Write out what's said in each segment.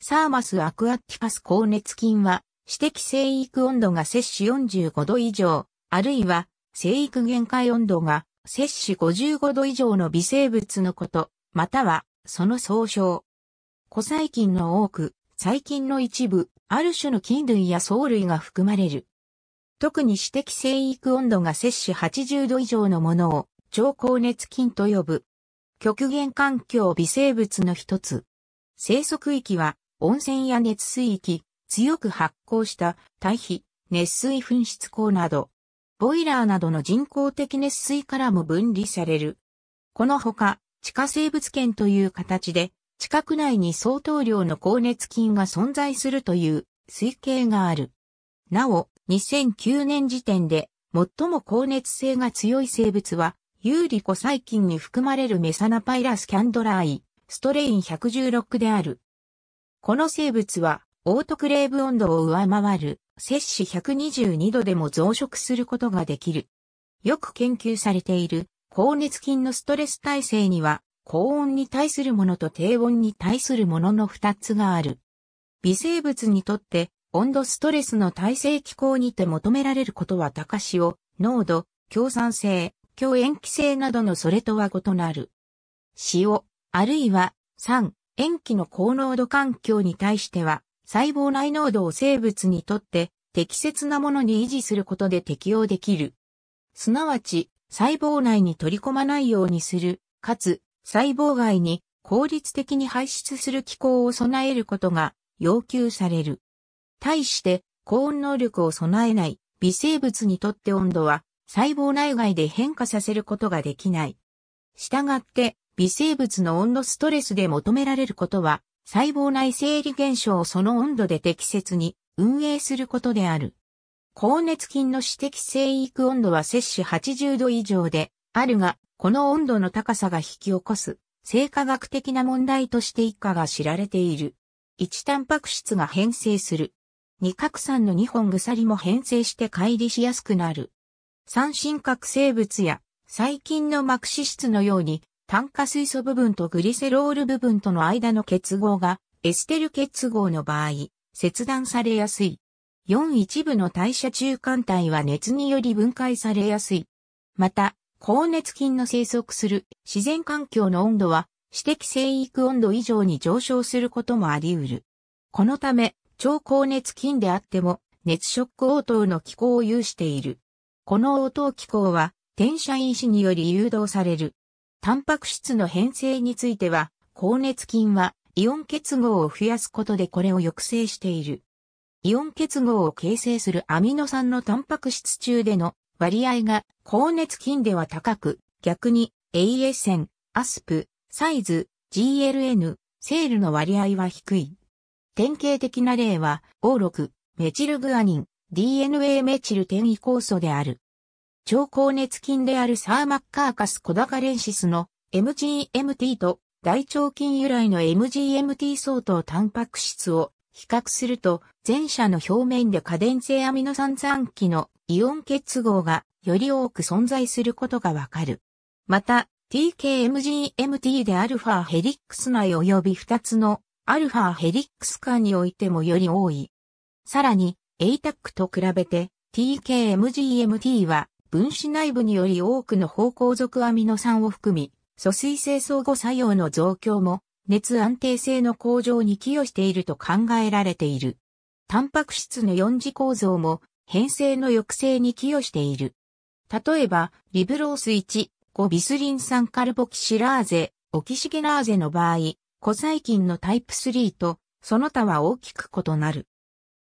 サーマスアクアティパス高熱菌は、指的生育温度が摂取45度以上、あるいは生育限界温度が摂取55度以上の微生物のこと、またはその総称。古細菌の多く、細菌の一部、ある種の菌類や藻類が含まれる。特に指的生育温度が摂取80度以上のものを超高熱菌と呼ぶ。極限環境微生物の一つ。生息域は温泉や熱水域、強く発酵した堆肥、熱水噴出口など、ボイラーなどの人工的熱水からも分離される。このほか、地下生物圏という形で、地殻内に相当量の高熱菌が存在するという推計がある。なお、2009年時点で、最も高熱性が強い生物は、有利コ細菌に含まれるメサナパイラスキャンドライ、ストレイン116である。この生物は、オートクレーブ温度を上回る、摂氏122度でも増殖することができる。よく研究されている、高熱菌のストレス耐性には、高温に対するものと低温に対するものの二つがある。微生物にとって、温度ストレスの耐性機構にて求められることは高潮、濃度、強酸性、強塩基性などのそれとは異なる。塩、あるいは酸、塩基の高濃度環境に対しては、細胞内濃度を生物にとって適切なものに維持することで適用できる。すなわち、細胞内に取り込まないようにする、かつ、細胞外に効率的に排出する機構を備えることが要求される。対して、高温能力を備えない微生物にとって温度は細胞内外で変化させることができない。したがって、微生物の温度ストレスで求められることは、細胞内生理現象をその温度で適切に運営することである。高熱菌の指摘生育温度は摂氏80度以上で、あるが、この温度の高さが引き起こす、生化学的な問題として一家が知られている。1タンパク質が変性する。2核酸の2本鎖も変性して乖離しやすくなる。三進核生物や細菌の膜脂質のように炭化水素部分とグリセロール部分との間の結合がエステル結合の場合、切断されやすい。4一部の代謝中間体は熱により分解されやすい。また、高熱菌の生息する自然環境の温度は私的生育温度以上に上昇することもあり得る。このため、超高熱菌であっても熱ショック応答の機構を有している。この応答機構は、転写因子により誘導される。タンパク質の変性については、高熱菌はイオン結合を増やすことでこれを抑制している。イオン結合を形成するアミノ酸のタンパク質中での割合が高熱菌では高く、逆に AS 線、a s プ、サイズ、GLN、セールの割合は低い。典型的な例は O6、メチルグアニン、DNA メチル転移酵素である。超高熱菌であるサーマッカーカスコダカレンシスの MGMT と大腸菌由来の MGMT 相当タンパク質を比較すると、前者の表面で過電性アミノ酸酸基のイオン結合がより多く存在することがわかる。また、TKMGMT でアルファヘリックス内及び2つのアルファヘリックス間においてもより多い。さらに、ATAC と比べて TKMGMT は分子内部により多くの方向属アミノ酸を含み、疎水性相互作用の増強も、熱安定性の向上に寄与していると考えられている。タンパク質の四次構造も、変性の抑制に寄与している。例えば、リブロース1、5ビスリン酸カルボキシラーゼ、オキシゲラーゼの場合、イ細菌のタイプ3と、その他は大きく異なる。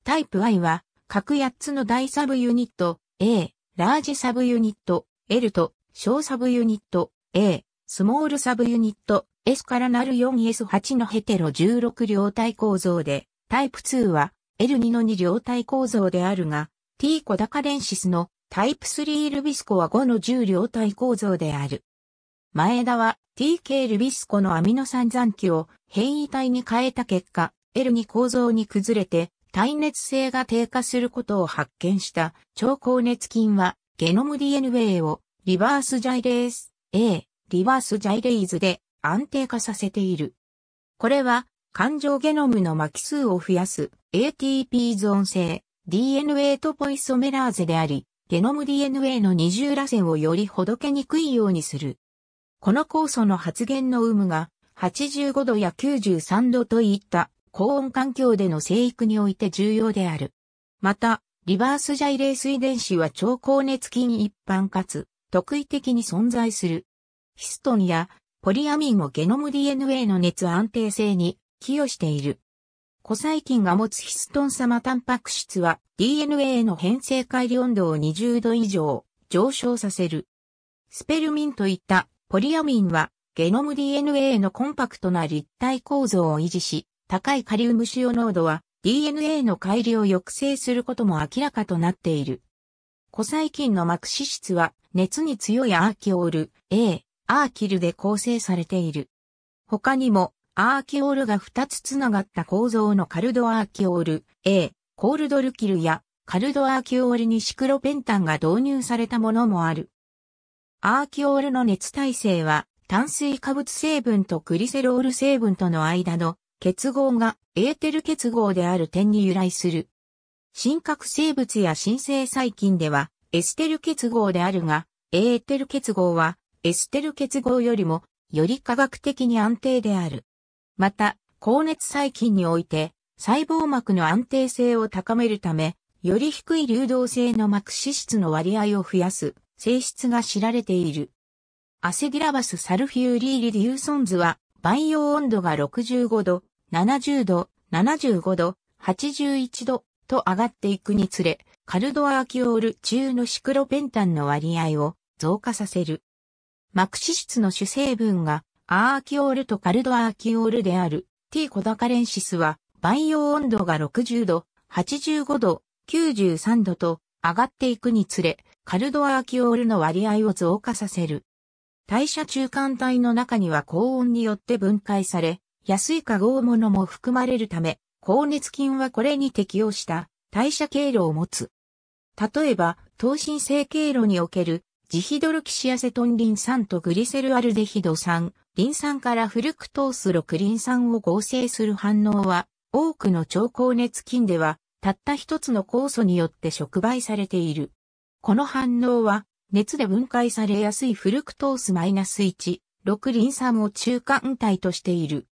タイプ I は、各8つの大サブユニット、A、ラージサブユニット L と小サブユニット A、スモールサブユニット S からなる 4S8 のヘテロ16両体構造で、タイプ2は L2 の2両体構造であるが、T コダカレンシスのタイプ3ルビスコは5の10両体構造である。前田は TK ルビスコのアミノ酸残機を変異体に変えた結果、L2 構造に崩れて耐熱性が低下することを発見した超高熱菌はゲノム DNA をリバースジャイレース A、リバースジャイレイズで安定化させている。これは感情ゲノムの巻数を増やす ATP ゾーン性 DNA トポイソメラーゼであり、ゲノム DNA の二重螺旋をよりほどけにくいようにする。この酵素の発現の有無が85度や93度といった高温環境での生育において重要である。また、リバースジャイレース遺伝子は超高熱菌一般かつ、特異的に存在する。ヒストンやポリアミンをゲノム DNA の熱安定性に寄与している。古細菌が持つヒストン様タンパク質は DNA の変性改良温度を20度以上上昇させる。スペルミンといったポリアミンはゲノム DNA のコンパクトな立体構造を維持し、高いカリウム塩濃度は DNA の改良を抑制することも明らかとなっている。古細菌の膜脂質は熱に強いアーキオール、A、アーキルで構成されている。他にも、アーキオールが2つつながった構造のカルドアーキオール、A、コールドルキルやカルドアーキオールにシクロペンタンが導入されたものもある。アーキオールの熱耐性は炭水化物成分とグリセロール成分との間の結合がエーテル結合である点に由来する。真核生物や新生細菌ではエステル結合であるが、エーテル結合はエステル結合よりもより科学的に安定である。また、高熱細菌において細胞膜の安定性を高めるため、より低い流動性の膜脂質の割合を増やす性質が知られている。アセディラバスサルフューリーリデューソンズは培養温度が65度、70度、75度、81度と上がっていくにつれ、カルドアアキオール中のシクロペンタンの割合を増加させる。膜脂質の主成分がアーキオールとカルドアアキオールである T コダカレンシスは培養温度が60度、85度、93度と上がっていくにつれ、カルドアアキオールの割合を増加させる。代謝中間体の中には高温によって分解され、安い化合物も含まれるため、高熱菌はこれに適応した代謝経路を持つ。例えば、糖新性経路におけるジヒドロキシアセトンリン酸とグリセルアルデヒド酸、リン酸からフルクトース6リン酸を合成する反応は、多くの超高熱菌では、たった一つの酵素によって触媒されている。この反応は、熱で分解されやすいフルクトース -1、6リン酸を中間体としている。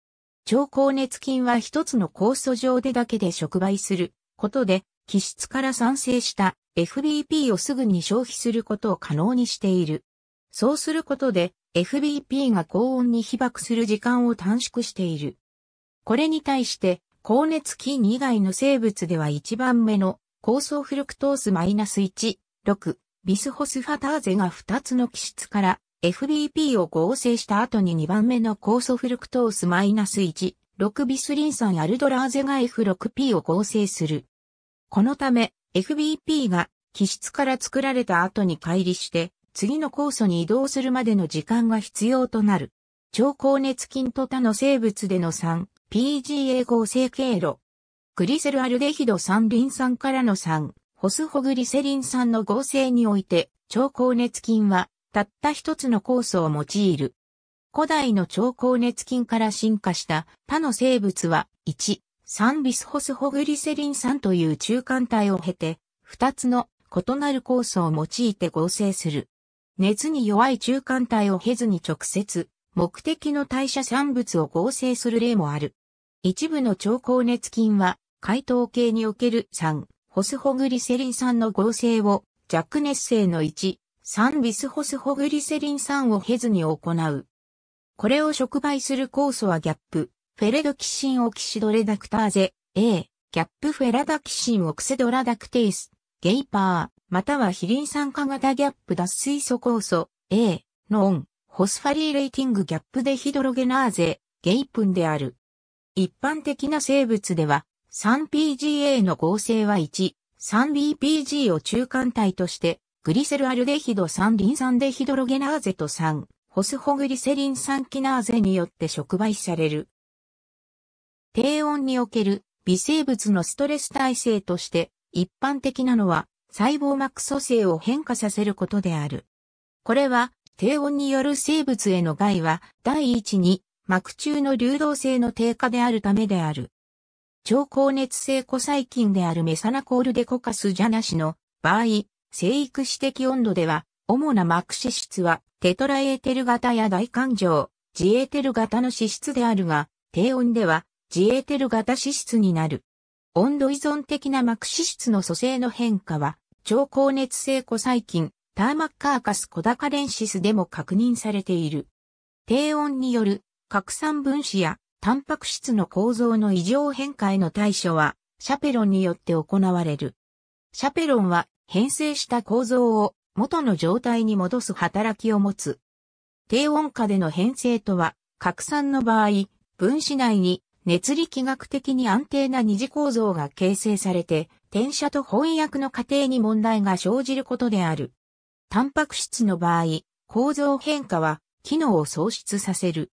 超高熱菌は一つの酵素上でだけで触媒することで、気質から産生した FBP をすぐに消費することを可能にしている。そうすることで、FBP が高温に被爆する時間を短縮している。これに対して、高熱菌以外の生物では一番目の酵素フルクトース -1、6、ビスホスファターゼが2つの気質から FBP を合成した後に2番目の酵素フルクトース -1、6ビスリン酸アルドラーゼが F6P を合成する。このため、FBP が基質から作られた後に乖離して、次の酵素に移動するまでの時間が必要となる。超高熱菌と他の生物での 3PGA 合成経路。グリセルアルデヒド3リン酸からの3、ホスホグリセリン酸の合成において、超高熱菌はたった一つの酵素を用いる。古代の超高熱菌から進化した他の生物は1、ンビスホスホグリセリン酸という中間体を経て、2つの異なる酵素を用いて合成する。熱に弱い中間体を経ずに直接、目的の代謝産物を合成する例もある。一部の超高熱菌は、解凍系における酸、ホスホグリセリン酸の合成を、弱熱性の1、ンビスホスホグリセリン酸を経ずに行う。これを触媒する酵素はギャップ、フェレドキシンオキシドレダクターゼ、A、ギャップフェラダキシンオクセドラダクテイス、ゲイパー、またはヒリン酸化型ギャップ脱水素酵素、A、ノン、ホスファリーレイティングギャップデヒドロゲナーゼ、ゲイプンである。一般的な生物では、3PGA の合成は1、3BPG を中間体として、グリセルアルデヒド酸リン酸デヒドロゲナーゼと酸、ホスホグリセリン酸キナーゼによって触媒される。低温における微生物のストレス耐性として一般的なのは細胞膜組成を変化させることである。これは低温による生物への害は第一に膜中の流動性の低下であるためである。超高熱性古細菌であるメサナコールデコカスジャナシの場合、生育指摘温度では、主な膜脂質はテトラエーテル型や大環状、ジエーテル型の脂質であるが、低温ではジエーテル型脂質になる。温度依存的な膜脂質の組成の変化は、超高熱性コ細菌、ターマッカーカスコダカレンシスでも確認されている。低温による核酸分子やタンパク質の構造の異常変化への対処は、シャペロンによって行われる。シャペロンは変性した構造を元の状態に戻す働きを持つ。低温下での変性とは、拡散の場合、分子内に熱力学的に安定な二次構造が形成されて、転写と翻訳の過程に問題が生じることである。タンパク質の場合、構造変化は機能を喪失させる。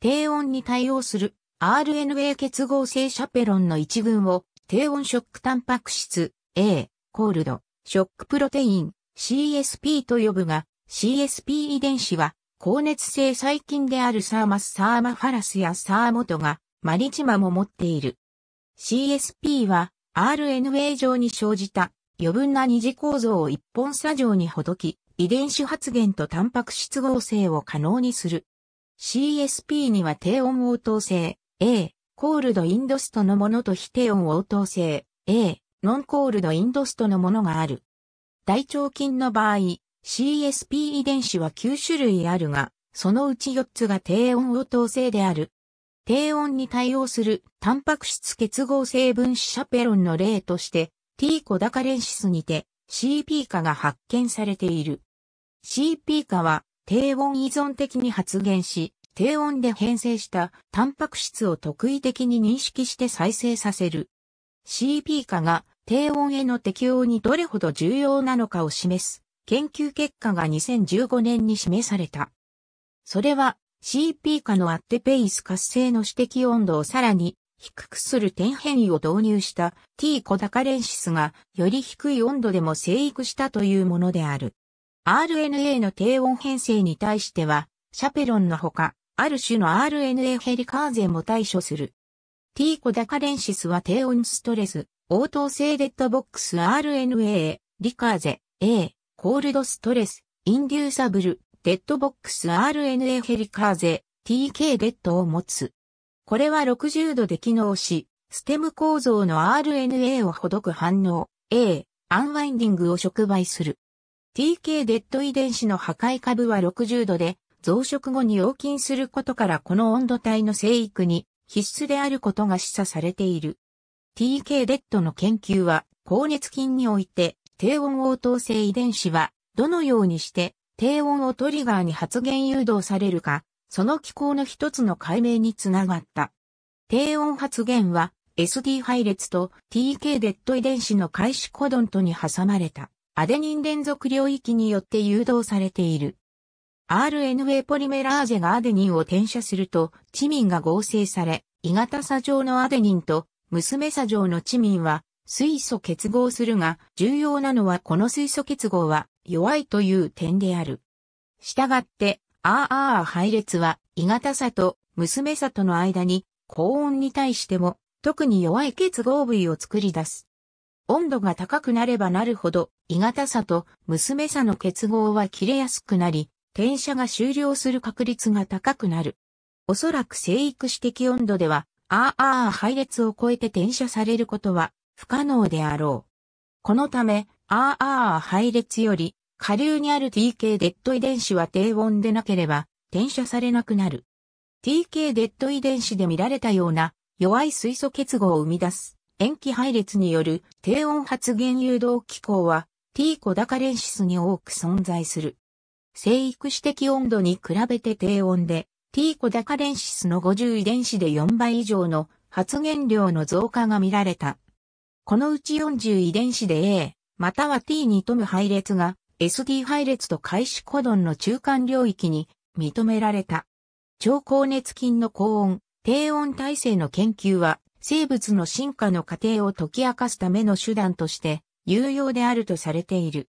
低温に対応する RNA 結合性シャペロンの一群を低温ショックタンパク質 A、コールドショックプロテイン CSP と呼ぶが、CSP 遺伝子は、高熱性細菌であるサーマスサーマファラスやサーモトが、マリチマも持っている。CSP は、RNA 上に生じた余分な二次構造を一本作上にほどき、遺伝子発現とタンパク質合成を可能にする。CSP には低温応答性 A、コールドインドストのものと非低温応答性 A、ノンコールドインドストのものがある。大腸菌の場合、CSP 遺伝子は9種類あるが、そのうち4つが低温応答性である。低温に対応するタンパク質結合成分子シャペロンの例として T コダカレンシスにて CP 化が発見されている。CP 化は低温依存的に発現し、低温で変成したタンパク質を特異的に認識して再生させる。CP 化が低温への適応にどれほど重要なのかを示す研究結果が2015年に示された。それは CP 化のアッテペイス活性の指摘温度をさらに低くする点変異を導入した T コダカレンシスがより低い温度でも生育したというものである。RNA の低温変性に対しては、シャペロンのほか、ある種の RNA ヘリカーゼも対処する。T コダカレンシスは低温ストレス、応答性デッドボックス RNA、リカーゼ、A、コールドストレス、インデューサブル、デッドボックス RNA ヘリカーゼ、TK デッドを持つ。これは60度で機能し、ステム構造の RNA をほどく反応、A、アンワインディングを触媒する。TK デッド遺伝子の破壊株は60度で、増殖後に陽金することからこの温度帯の生育に必須であることが示唆されている。TK デッドの研究は、高熱菌において、低温応答性遺伝子は、どのようにして、低温をトリガーに発現誘導されるか、その機構の一つの解明につながった。低温発現は、SD 配列と TK デッド遺伝子の開始コドンとに挟まれたアデニン連続領域によって誘導されている。RNA ポリメラーゼがアデニンを転写すると、チミンが合成され、異型作状のアデニンと娘砂上の地民は水素結合するが、重要なのはこの水素結合は弱いという点である。したがって、アーアー配列は、異型砂と娘さとの間に高温に対しても特に弱い結合部位を作り出す。温度が高くなればなるほど、異型砂と娘さの結合は切れやすくなり、転写が終了する確率が高くなる。おそらく生育指摘温度では、あああ配列を超えて転写されることは不可能であろう。このため、あああ配列より下流にある TK デッド遺伝子は低温でなければ転写されなくなる。TK デッド遺伝子で見られたような弱い水素結合を生み出す塩基配列による低温発現誘導機構は T コダカレンシスに多く存在する。生育指摘温度に比べて低温で T コダカレンシスの50遺伝子で4倍以上の発現量の増加が見られた。このうち40遺伝子で A、または T に富む配列が SD 配列と開始コドンの中間領域に認められた。超高熱菌の高温、低温耐性の研究は生物の進化の過程を解き明かすための手段として有用であるとされている。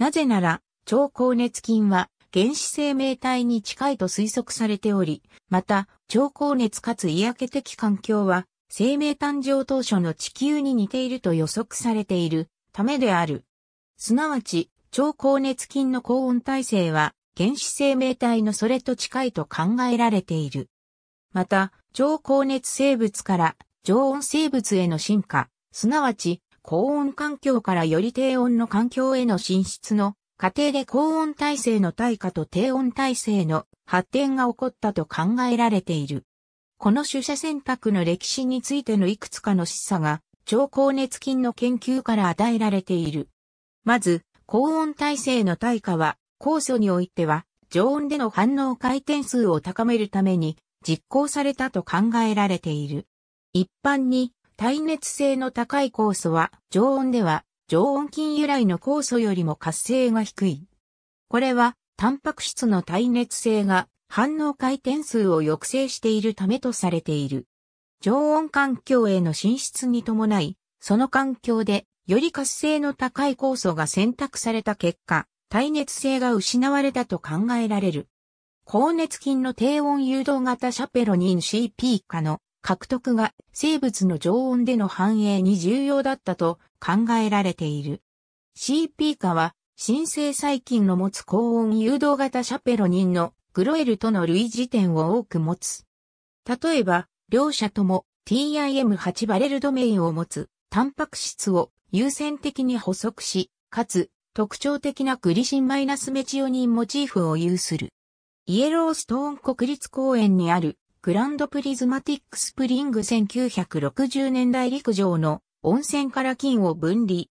なぜなら、超高熱菌は原始生命体に近いと推測されており、また、超高熱かつ嫌気的環境は、生命誕生当初の地球に似ていると予測されているためである。すなわち、超高熱菌の高温耐性は、原始生命体のそれと近いと考えられている。また、超高熱生物から常温生物への進化、すなわち高温環境からより低温の環境への進出の家庭で高温耐性の対価と低温耐性の発展が起こったと考えられている。この取捨選択の歴史についてのいくつかの示唆が超高熱菌の研究から与えられている。まず、高温耐性の対価は、酵素においては、常温での反応回転数を高めるために実行されたと考えられている。一般に、耐熱性の高い酵素は常温では常温菌由来の酵素よりも活性が低い。これは、タンパク質の耐熱性が反応回転数を抑制しているためとされている。常温環境への進出に伴い、その環境でより活性の高い酵素が選択された結果、耐熱性が失われたと考えられる。高熱菌の低温誘導型シャペロニン CP 化の獲得が生物の常温での繁栄に重要だったと考えられている。CP 化は、新生細菌の持つ高温誘導型シャペロニンのグロエルとの類似点を多く持つ。例えば、両者とも TIM8 バレルドメインを持つタンパク質を優先的に補足し、かつ特徴的なグリシンマイナスメチオニンモチーフを有する。イエローストーン国立公園にあるグランドプリズマティックスプリング1960年代陸上の温泉から菌を分離。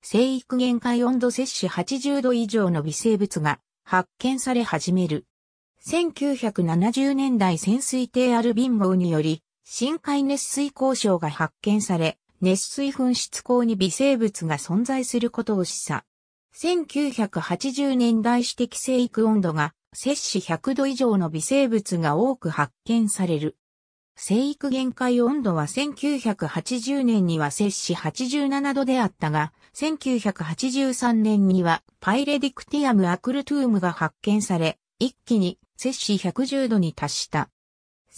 生育限界温度摂取80度以上の微生物が発見され始める。1970年代潜水艇アルビン号により、深海熱水鉱床が発見され、熱水噴出口に微生物が存在することを示唆。1980年代指的生育温度が摂取100度以上の微生物が多く発見される。生育限界温度は1980年には摂氏87度であったが、1983年にはパイレディクティアム・アクルトゥームが発見され、一気に摂氏110度に達した。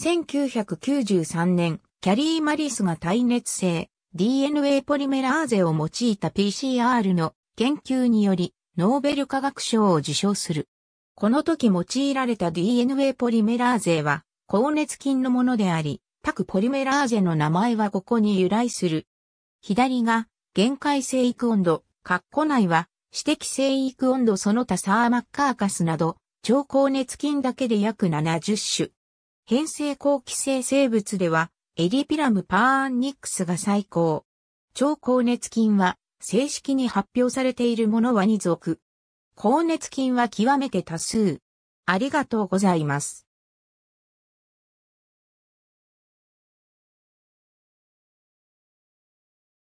1993年、キャリー・マリスが耐熱性 DNA ポリメラーゼを用いた PCR の研究により、ノーベル化学賞を受賞する。この時用いられた DNA ポリメラーゼは、高熱菌のものであり、各ポリメラーゼの名前はここに由来する。左が、限界生育温度、括弧内は、私的生育温度その他サーマッカーカスなど、超高熱菌だけで約70種。変性後期生生物では、エリピラムパーンニックスが最高。超高熱菌は、正式に発表されているものは2属。高熱菌は極めて多数。ありがとうございます。